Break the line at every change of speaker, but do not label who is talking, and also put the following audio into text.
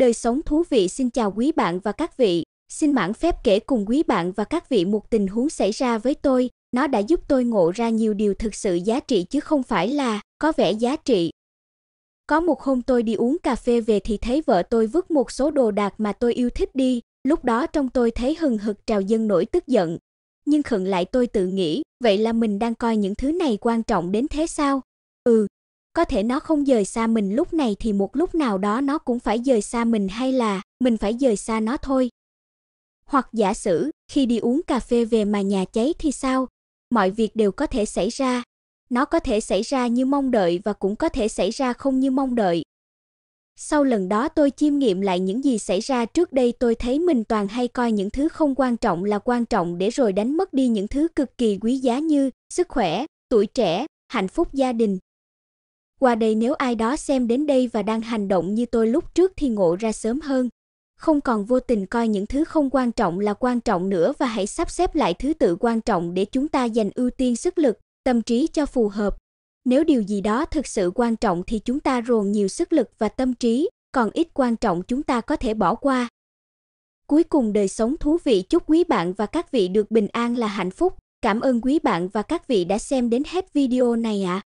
Đời sống thú vị xin chào quý bạn và các vị. Xin mãn phép kể cùng quý bạn và các vị một tình huống xảy ra với tôi, nó đã giúp tôi ngộ ra nhiều điều thực sự giá trị chứ không phải là có vẻ giá trị. Có một hôm tôi đi uống cà phê về thì thấy vợ tôi vứt một số đồ đạc mà tôi yêu thích đi, lúc đó trong tôi thấy hừng hực trào dâng nỗi tức giận. Nhưng khẩn lại tôi tự nghĩ, vậy là mình đang coi những thứ này quan trọng đến thế sao? Ừ, có thể nó không rời xa mình lúc này thì một lúc nào đó nó cũng phải rời xa mình hay là mình phải rời xa nó thôi. Hoặc giả sử, khi đi uống cà phê về mà nhà cháy thì sao? Mọi việc đều có thể xảy ra. Nó có thể xảy ra như mong đợi và cũng có thể xảy ra không như mong đợi. Sau lần đó tôi chiêm nghiệm lại những gì xảy ra trước đây tôi thấy mình toàn hay coi những thứ không quan trọng là quan trọng để rồi đánh mất đi những thứ cực kỳ quý giá như sức khỏe, tuổi trẻ, hạnh phúc gia đình, qua đây nếu ai đó xem đến đây và đang hành động như tôi lúc trước thì ngộ ra sớm hơn, không còn vô tình coi những thứ không quan trọng là quan trọng nữa và hãy sắp xếp lại thứ tự quan trọng để chúng ta dành ưu tiên sức lực, tâm trí cho phù hợp. Nếu điều gì đó thực sự quan trọng thì chúng ta rồn nhiều sức lực và tâm trí, còn ít quan trọng chúng ta có thể bỏ qua. Cuối cùng đời sống thú vị chúc quý bạn và các vị được bình an là hạnh phúc. Cảm ơn quý bạn và các vị đã xem đến hết video này ạ. À.